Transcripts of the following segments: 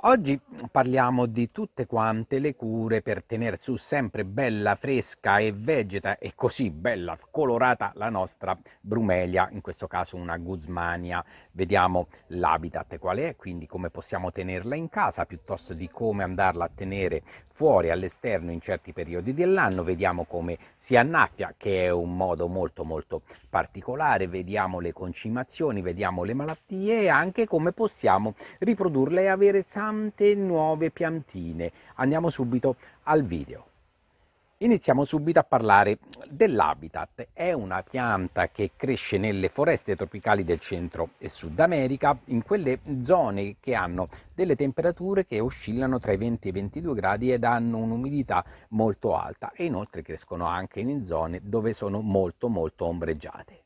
Oggi parliamo di tutte quante le cure per tenere su sempre bella, fresca e vegeta e così bella, colorata la nostra brumelia, in questo caso una guzmania. Vediamo l'habitat qual è, quindi come possiamo tenerla in casa piuttosto di come andarla a tenere fuori all'esterno in certi periodi dell'anno. Vediamo come si annaffia, che è un modo molto molto particolare, vediamo le concimazioni, vediamo le malattie e anche come possiamo riprodurle e avere sangue tante nuove piantine. Andiamo subito al video. Iniziamo subito a parlare dell'habitat. È una pianta che cresce nelle foreste tropicali del centro e sud America, in quelle zone che hanno delle temperature che oscillano tra i 20 e i 22 gradi ed hanno un'umidità molto alta e inoltre crescono anche in zone dove sono molto molto ombreggiate.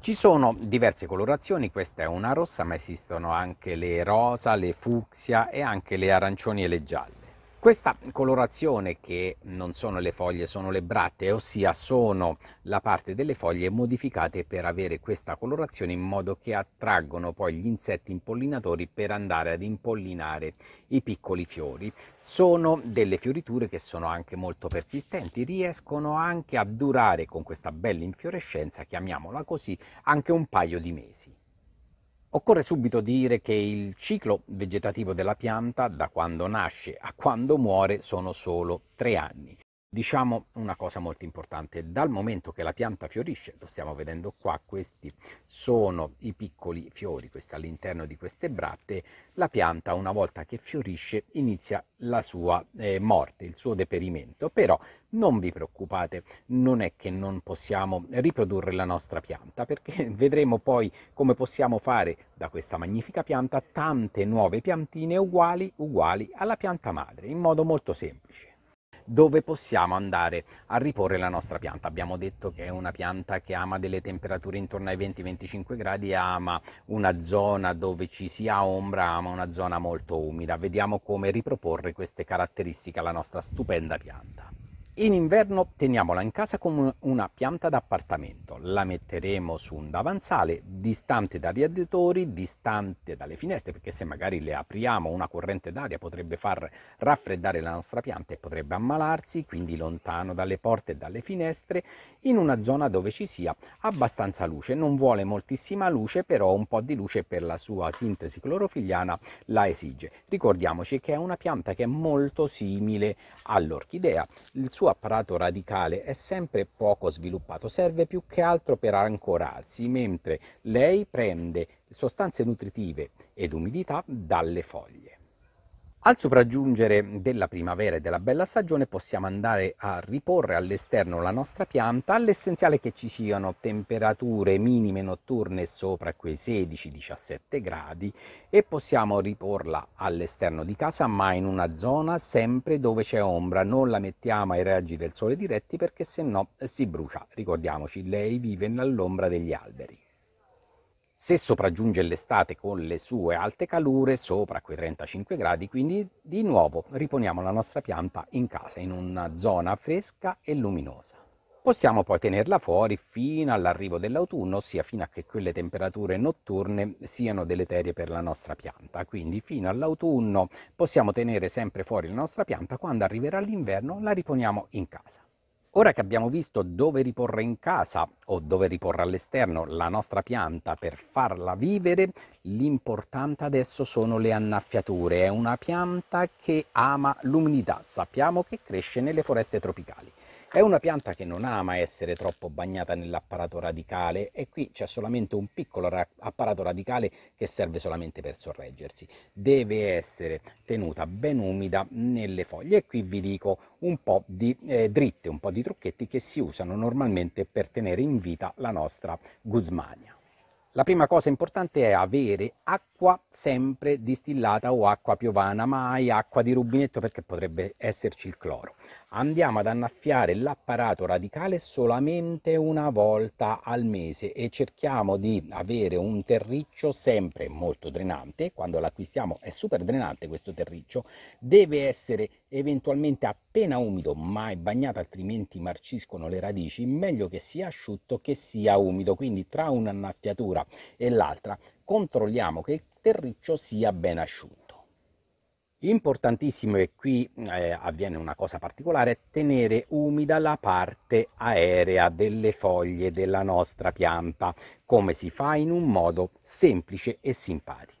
Ci sono diverse colorazioni, questa è una rossa, ma esistono anche le rosa, le fucsia e anche le arancioni e le gialle. Questa colorazione che non sono le foglie, sono le brattee, ossia sono la parte delle foglie modificate per avere questa colorazione in modo che attraggono poi gli insetti impollinatori per andare ad impollinare i piccoli fiori. Sono delle fioriture che sono anche molto persistenti, riescono anche a durare con questa bella infiorescenza, chiamiamola così, anche un paio di mesi. Occorre subito dire che il ciclo vegetativo della pianta da quando nasce a quando muore sono solo tre anni. Diciamo una cosa molto importante, dal momento che la pianta fiorisce, lo stiamo vedendo qua, questi sono i piccoli fiori, questi all'interno di queste bratte, la pianta una volta che fiorisce inizia la sua eh, morte, il suo deperimento, però non vi preoccupate, non è che non possiamo riprodurre la nostra pianta, perché vedremo poi come possiamo fare da questa magnifica pianta tante nuove piantine uguali, uguali alla pianta madre, in modo molto semplice dove possiamo andare a riporre la nostra pianta. Abbiamo detto che è una pianta che ama delle temperature intorno ai 20-25 gradi, ama una zona dove ci sia ombra, ama una zona molto umida. Vediamo come riproporre queste caratteristiche alla nostra stupenda pianta. In inverno teniamola in casa come una pianta d'appartamento, la metteremo su un davanzale distante dai radiatori, distante dalle finestre, perché se magari le apriamo una corrente d'aria potrebbe far raffreddare la nostra pianta e potrebbe ammalarsi, quindi lontano dalle porte e dalle finestre, in una zona dove ci sia abbastanza luce. Non vuole moltissima luce, però un po' di luce per la sua sintesi clorofiliana la esige. Ricordiamoci che è una pianta che è molto simile all'orchidea, il suo suo apparato radicale è sempre poco sviluppato, serve più che altro per ancorarsi, mentre lei prende sostanze nutritive ed umidità dalle foglie. Al sopraggiungere della primavera e della bella stagione possiamo andare a riporre all'esterno la nostra pianta, all'essenziale che ci siano temperature minime notturne sopra quei 16-17 gradi e possiamo riporla all'esterno di casa ma in una zona sempre dove c'è ombra, non la mettiamo ai raggi del sole diretti perché se no si brucia, ricordiamoci lei vive nell'ombra degli alberi. Se sopraggiunge l'estate con le sue alte calure, sopra quei 35 gradi, quindi di nuovo riponiamo la nostra pianta in casa, in una zona fresca e luminosa. Possiamo poi tenerla fuori fino all'arrivo dell'autunno, ossia fino a che quelle temperature notturne siano deleterie per la nostra pianta. Quindi fino all'autunno possiamo tenere sempre fuori la nostra pianta, quando arriverà l'inverno la riponiamo in casa. Ora che abbiamo visto dove riporre in casa o dove riporre all'esterno la nostra pianta per farla vivere, l'importante adesso sono le annaffiature. È una pianta che ama l'umidità, sappiamo che cresce nelle foreste tropicali. È una pianta che non ama essere troppo bagnata nell'apparato radicale e qui c'è solamente un piccolo ra- apparato radicale che serve solamente per sorreggersi. Deve essere tenuta ben umida nelle foglie e qui vi dico un po' di eh, dritte, un po' di trucchetti che si usano normalmente per tenere in vita la nostra guzmania. La prima cosa importante è avere acqua acqua sempre distillata o acqua piovana, mai acqua di rubinetto perché potrebbe esserci il cloro. Andiamo ad annaffiare l'apparato radicale solamente una volta al mese e cerchiamo di avere un terriccio sempre molto drenante, quando l'acquistiamo è super drenante questo terriccio, deve essere eventualmente appena umido, mai bagnato altrimenti marciscono le radici, meglio che sia asciutto che sia umido, quindi tra un'annaffiatura e l'altra controlliamo che il terriccio sia ben asciutto. Importantissimo, e qui eh, avviene una cosa particolare, tenere umida la parte aerea delle foglie della nostra pianta, come si fa in un modo semplice e simpatico.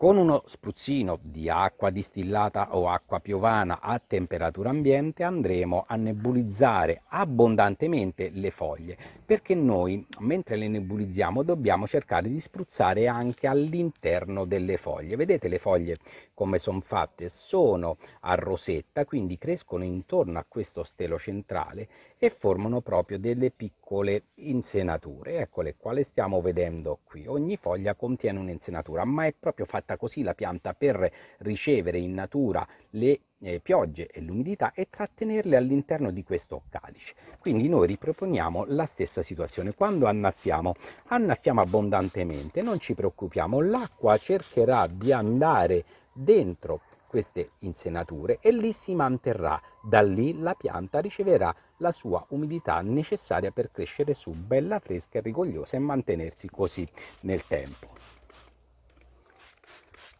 Con uno spruzzino di acqua distillata o acqua piovana a temperatura ambiente andremo a nebulizzare abbondantemente le foglie perché noi mentre le nebulizziamo dobbiamo cercare di spruzzare anche all'interno delle foglie. Vedete le foglie come sono fatte sono a rosetta, quindi crescono intorno a questo stelo centrale e formano proprio delle piccole insenature, eccole qua le stiamo vedendo qui. Ogni foglia contiene un'insenatura, ma è proprio fatta così la pianta per ricevere in natura le eh, piogge e l'umidità e trattenerle all'interno di questo calice. Quindi noi riproponiamo la stessa situazione. Quando annaffiamo, annaffiamo abbondantemente, non ci preoccupiamo, l'acqua cercherà di andare dentro queste insenature e lì si manterrà. Da lì la pianta riceverà la sua umidità necessaria per crescere su bella fresca e rigogliosa e mantenersi così nel tempo.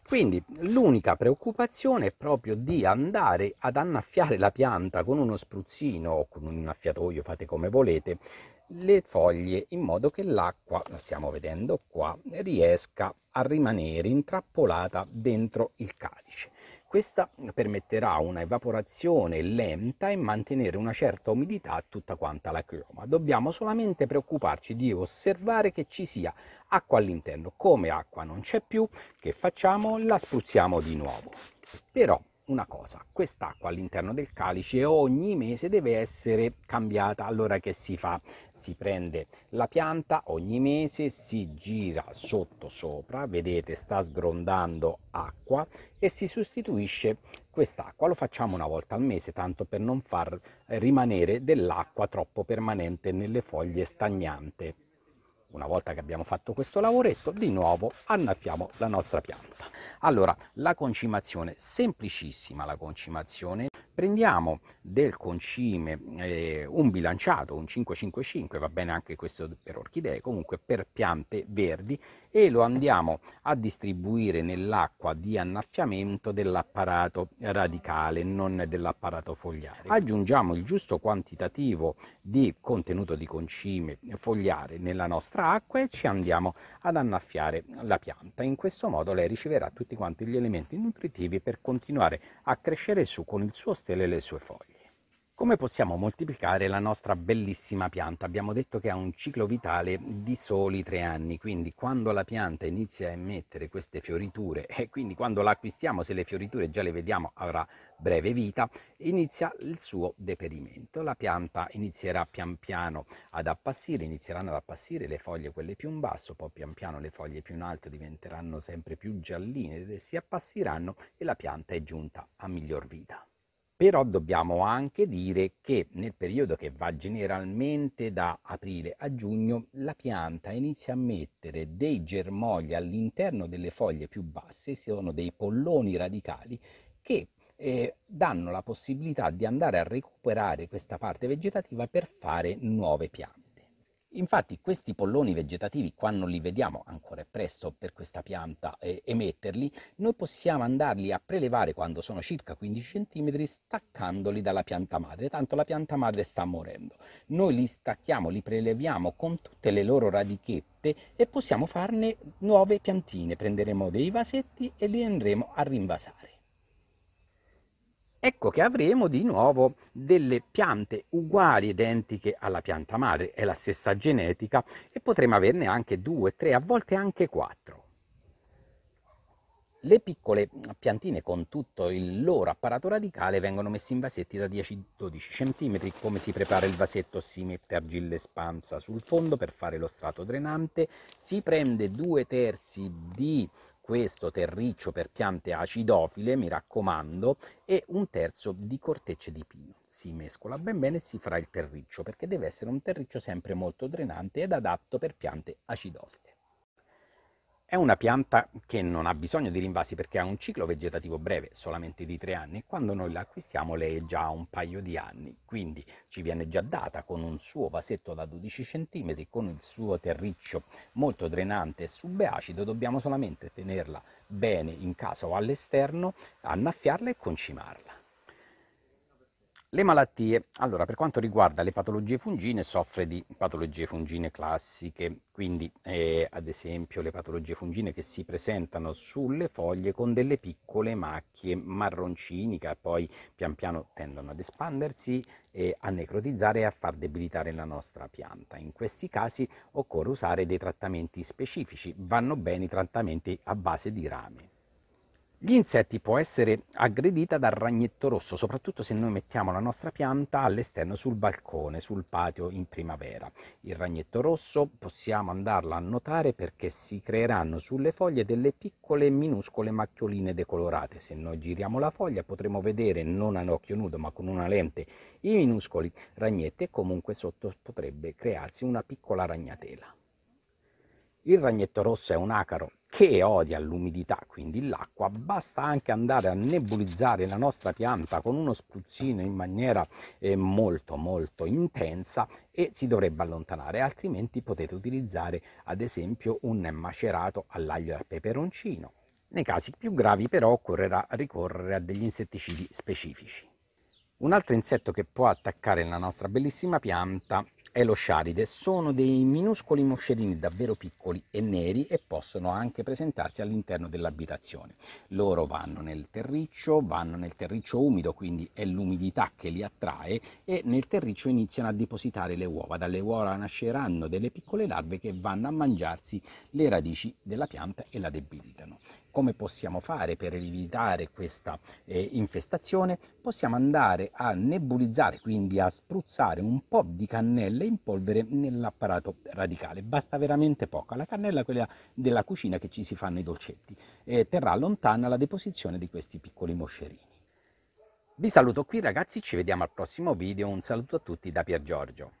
Quindi l'unica preoccupazione è proprio di andare ad annaffiare la pianta con uno spruzzino o con un innaffiatoio, fate come volete, le foglie in modo che l'acqua, lo stiamo vedendo qua, riesca a a rimanere intrappolata dentro il calice. Questa permetterà una evaporazione lenta e mantenere una certa umidità a tutta quanta la chioma. Dobbiamo solamente preoccuparci di osservare che ci sia acqua all'interno. Come acqua non c'è più, che facciamo? La spruzziamo di nuovo. Però una cosa, quest'acqua all'interno del calice ogni mese deve essere cambiata. Allora che si fa? Si prende la pianta ogni mese, si gira sotto sopra, vedete sta sgrondando acqua e si sostituisce quest'acqua. Lo facciamo una volta al mese, tanto per non far rimanere dell'acqua troppo permanente nelle foglie stagnante. Una volta che abbiamo fatto questo lavoretto, di nuovo annaffiamo la nostra pianta. Allora, la concimazione, semplicissima la concimazione. Prendiamo del concime eh, un bilanciato, un 555, va bene anche questo per orchidee, comunque per piante verdi e lo andiamo a distribuire nell'acqua di annaffiamento dell'apparato radicale, non dell'apparato fogliare. Aggiungiamo il giusto quantitativo di contenuto di concime fogliare nella nostra acqua e ci andiamo ad annaffiare la pianta. In questo modo lei riceverà tutti quanti gli elementi nutritivi per continuare a crescere su con il suo stelo e le sue foglie. Come possiamo moltiplicare la nostra bellissima pianta? Abbiamo detto che ha un ciclo vitale di soli tre anni, quindi quando la pianta inizia a emettere queste fioriture e eh, quindi quando la acquistiamo, se le fioriture già le vediamo, avrà breve vita, inizia il suo deperimento. La pianta inizierà pian piano ad appassire, inizieranno ad appassire le foglie quelle più in basso, poi pian piano le foglie più in alto diventeranno sempre più gialline e si appassiranno e la pianta è giunta a miglior vita. Però dobbiamo anche dire che nel periodo che va generalmente da aprile a giugno la pianta inizia a mettere dei germogli all'interno delle foglie più basse, sono dei polloni radicali che eh, danno la possibilità di andare a recuperare questa parte vegetativa per fare nuove piante. Infatti questi polloni vegetativi, quando li vediamo, ancora è presto per questa pianta eh, emetterli, noi possiamo andarli a prelevare quando sono circa 15 cm staccandoli dalla pianta madre, tanto la pianta madre sta morendo. Noi li stacchiamo, li preleviamo con tutte le loro radichette e possiamo farne nuove piantine. Prenderemo dei vasetti e li andremo a rinvasare ecco che avremo di nuovo delle piante uguali, identiche alla pianta madre, è la stessa genetica e potremo averne anche due, tre, a volte anche quattro. Le piccole piantine con tutto il loro apparato radicale vengono messe in vasetti da 10-12 cm, come si prepara il vasetto, si mette argilla espansa sul fondo per fare lo strato drenante, si prende due terzi di questo terriccio per piante acidofile, mi raccomando, e un terzo di cortecce di pino. Si mescola ben bene e si fra il terriccio perché deve essere un terriccio sempre molto drenante ed adatto per piante acidofile. È una pianta che non ha bisogno di rinvasi perché ha un ciclo vegetativo breve, solamente di tre anni, e quando noi la acquistiamo lei è già un paio di anni, quindi ci viene già data con un suo vasetto da 12 cm, con il suo terriccio molto drenante e subacido, dobbiamo solamente tenerla bene in casa o all'esterno, annaffiarla e concimarla. Le malattie. Allora, per quanto riguarda le patologie fungine, soffre di patologie fungine classiche, quindi eh, ad esempio le patologie fungine che si presentano sulle foglie con delle piccole macchie marroncini che poi pian piano tendono ad espandersi e a necrotizzare e a far debilitare la nostra pianta. In questi casi occorre usare dei trattamenti specifici, vanno bene i trattamenti a base di rame. Gli insetti può essere aggredita dal ragnetto rosso, soprattutto se noi mettiamo la nostra pianta all'esterno sul balcone, sul patio in primavera. Il ragnetto rosso possiamo andarla a notare perché si creeranno sulle foglie delle piccole minuscole macchioline decolorate. Se noi giriamo la foglia potremo vedere non a occhio nudo ma con una lente i minuscoli ragnetti e comunque sotto potrebbe crearsi una piccola ragnatela. Il ragnetto rosso è un acaro che odia l'umidità, quindi l'acqua, basta anche andare a nebulizzare la nostra pianta con uno spruzzino in maniera eh, molto molto intensa e si dovrebbe allontanare, altrimenti potete utilizzare ad esempio un macerato all'aglio e al peperoncino. Nei casi più gravi però occorrerà ricorrere a degli insetticidi specifici. Un altro insetto che può attaccare la nostra bellissima pianta e lo sciaride sono dei minuscoli moscerini davvero piccoli e neri e possono anche presentarsi all'interno dell'abitazione. Loro vanno nel terriccio, vanno nel terriccio umido, quindi è l'umidità che li attrae e nel terriccio iniziano a depositare le uova. Dalle uova nasceranno delle piccole larve che vanno a mangiarsi le radici della pianta e la debilitano. Come possiamo fare per evitare questa eh, infestazione? Possiamo andare a nebulizzare, quindi a spruzzare un po' di cannella in polvere nell'apparato radicale. Basta veramente poco. La cannella è quella della cucina che ci si fanno i dolcetti e terrà lontana la deposizione di questi piccoli moscerini. Vi saluto qui ragazzi, ci vediamo al prossimo video, un saluto a tutti da Pier Giorgio.